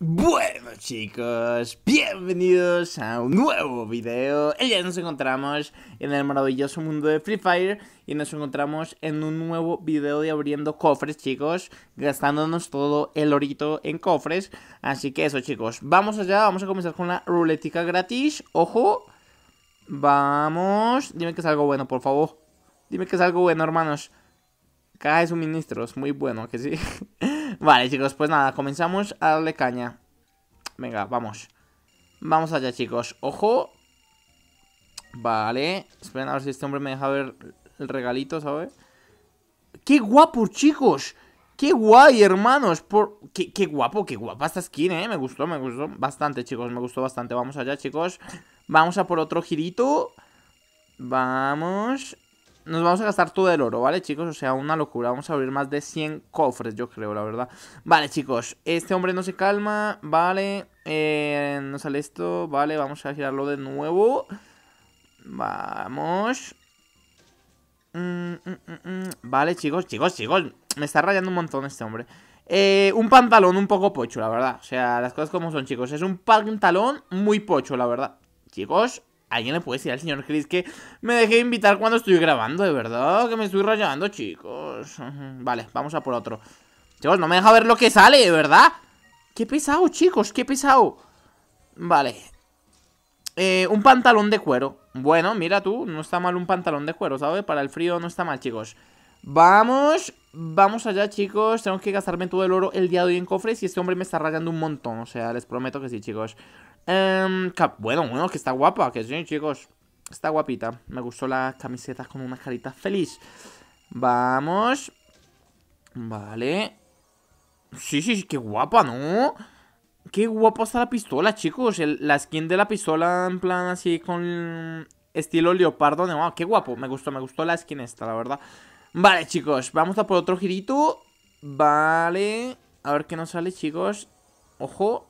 Bueno chicos, bienvenidos a un nuevo video y ya nos encontramos en el maravilloso mundo de Free Fire Y nos encontramos en un nuevo video de abriendo cofres chicos Gastándonos todo el orito en cofres Así que eso chicos, vamos allá, vamos a comenzar con la ruletica gratis Ojo, vamos, dime que es algo bueno por favor Dime que es algo bueno hermanos Caja de suministros, muy bueno que sí Vale, chicos, pues nada, comenzamos a darle caña. Venga, vamos. Vamos allá, chicos. Ojo. Vale. Esperen a ver si este hombre me deja ver el regalito, ¿sabes? ¡Qué guapo, chicos! ¡Qué guay, hermanos! Qué, qué, guapo, qué guapa esta skin, ¿eh? Me gustó, me gustó bastante, chicos. Me gustó bastante. Vamos allá, chicos. Vamos a por otro girito. Vamos nos vamos a gastar todo el oro, ¿vale, chicos? O sea, una locura. Vamos a abrir más de 100 cofres, yo creo, la verdad. Vale, chicos, este hombre no se calma. Vale, eh, nos sale esto. Vale, vamos a girarlo de nuevo. Vamos. Mm, mm, mm, vale, chicos, chicos, chicos. Me está rayando un montón este hombre. Eh, un pantalón un poco pocho, la verdad. O sea, las cosas como son, chicos. Es un pantalón muy pocho, la verdad. Chicos, Alguien le puede decir al señor Chris que me dejé invitar cuando estoy grabando, de verdad, que me estoy rayando, chicos. Vale, vamos a por otro. Chicos, no me deja ver lo que sale, de verdad. Qué pesado, chicos, qué pesado. Vale. Eh, un pantalón de cuero. Bueno, mira tú, no está mal un pantalón de cuero, ¿sabes? Para el frío no está mal, chicos. Vamos, vamos allá chicos Tengo que gastarme todo el oro el día de hoy en cofres Y este hombre me está rayando un montón O sea, les prometo que sí chicos em, Bueno, bueno, que está guapa Que sí chicos, está guapita Me gustó la camiseta con una carita feliz Vamos Vale Sí, sí, sí, qué guapa, ¿no? Qué guapa está la pistola, chicos La skin de la pistola en plan así con estilo leopardo no. Qué guapo, me gustó, me gustó la skin esta, la verdad Vale, chicos, vamos a por otro girito Vale A ver qué nos sale, chicos Ojo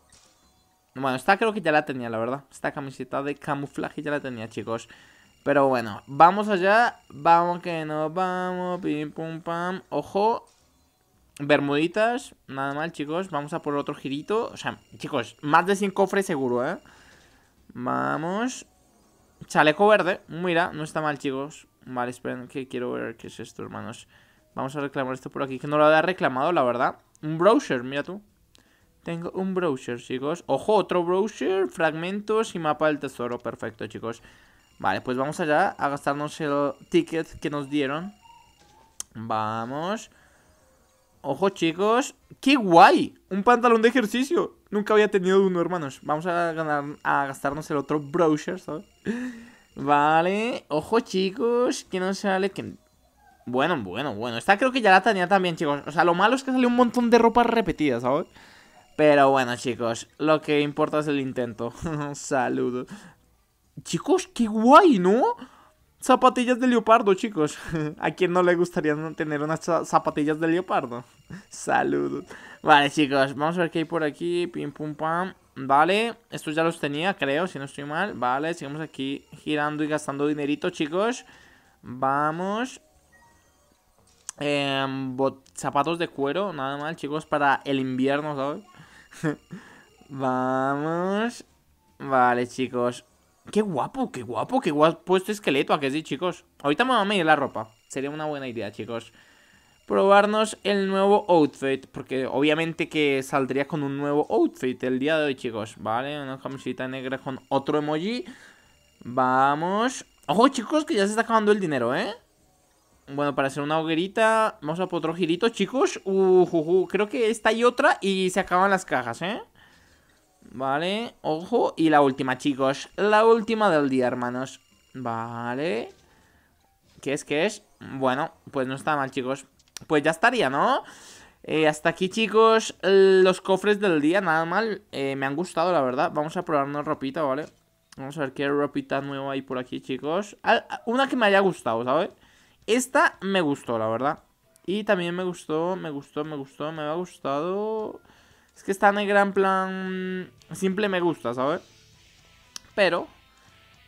Bueno, esta creo que ya la tenía, la verdad Esta camiseta de camuflaje ya la tenía, chicos Pero bueno, vamos allá Vamos que nos vamos Pim, pum, pam Ojo Bermuditas Nada mal, chicos Vamos a por otro girito O sea, chicos Más de 100 cofres seguro, ¿eh? Vamos Chaleco verde Mira, no está mal, chicos Vale, esperen que quiero ver qué es esto, hermanos. Vamos a reclamar esto por aquí, que no lo había reclamado, la verdad. Un browser, mira tú. Tengo un browser, chicos. Ojo, otro browser, fragmentos y mapa del tesoro. Perfecto, chicos. Vale, pues vamos allá a gastarnos el ticket que nos dieron. Vamos. Ojo, chicos. ¡Qué guay! Un pantalón de ejercicio. Nunca había tenido uno, hermanos. Vamos a, ganar, a gastarnos el otro browser, ¿sabes? Vale, ojo chicos, que no sale que... Bueno, bueno, bueno, esta creo que ya la tenía también chicos O sea, lo malo es que salió un montón de ropa repetida, ¿sabes? Pero bueno chicos, lo que importa es el intento Saludos Chicos, qué guay, ¿no? Zapatillas de leopardo, chicos ¿A quién no le gustaría tener unas zapatillas de leopardo? Saludos Vale chicos, vamos a ver qué hay por aquí Pim pum pam Vale, estos ya los tenía, creo, si no estoy mal. Vale, seguimos aquí girando y gastando dinerito, chicos. Vamos. Eh, zapatos de cuero, nada mal, chicos, para el invierno, ¿sabes? Vamos. Vale, chicos. Qué guapo, qué guapo, qué guapo este esqueleto, ¿a que sí, chicos? Ahorita me voy a medir la ropa. Sería una buena idea, chicos probarnos el nuevo outfit. Porque obviamente que saldría con un nuevo outfit el día de hoy, chicos. Vale, una camiseta negra con otro emoji. Vamos. Ojo, chicos, que ya se está acabando el dinero, ¿eh? Bueno, para hacer una hoguerita, vamos a por otro girito, chicos. Uh, uh, creo que esta y otra y se acaban las cajas, ¿eh? Vale, ojo. Y la última, chicos. La última del día, hermanos. Vale. ¿Qué es? ¿Qué es? Bueno, pues no está mal, chicos. Pues ya estaría, ¿no? Eh, hasta aquí, chicos, los cofres del día, nada mal. Eh, me han gustado, la verdad. Vamos a una ropita, ¿vale? Vamos a ver qué ropita nueva hay por aquí, chicos. Una que me haya gustado, ¿sabes? Esta me gustó, la verdad. Y también me gustó, me gustó, me gustó, me ha gustado... Es que está en el gran plan... Mm, simple me gusta, ¿sabes? Pero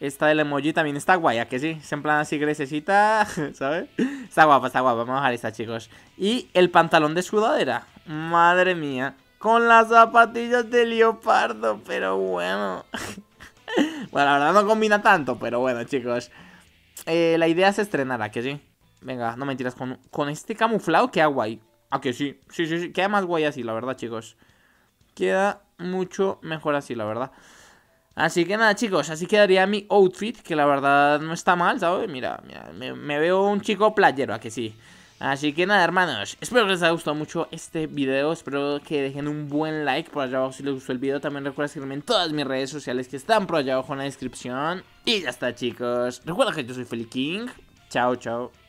esta del emoji también está guay, ¿a que sí? Es en plan así grecesita, ¿sabes? Está guapa, está guapa, vamos a dejar esta, chicos. Y el pantalón de sudadera. Madre mía. Con las zapatillas de leopardo, pero bueno. bueno, la verdad no combina tanto, pero bueno, chicos. Eh, la idea es estrenar, ¿a que sí? Venga, no mentiras, con, con este camuflado queda guay. ¿A ah, que sí? Sí, sí, sí, queda más guay así, la verdad, chicos. Queda mucho mejor así, la verdad. Así que nada, chicos, así quedaría mi outfit, que la verdad no está mal, ¿sabes? Mira, mira me, veo un chico playero, a que sí. Así que nada, hermanos, espero que les haya gustado mucho este video, espero que dejen un buen like por allá abajo si les gustó el video, también recuerda seguirme en todas mis redes sociales que están por allá abajo en la descripción. Y ya está, chicos, recuerda que yo soy Feli King, chao, chao.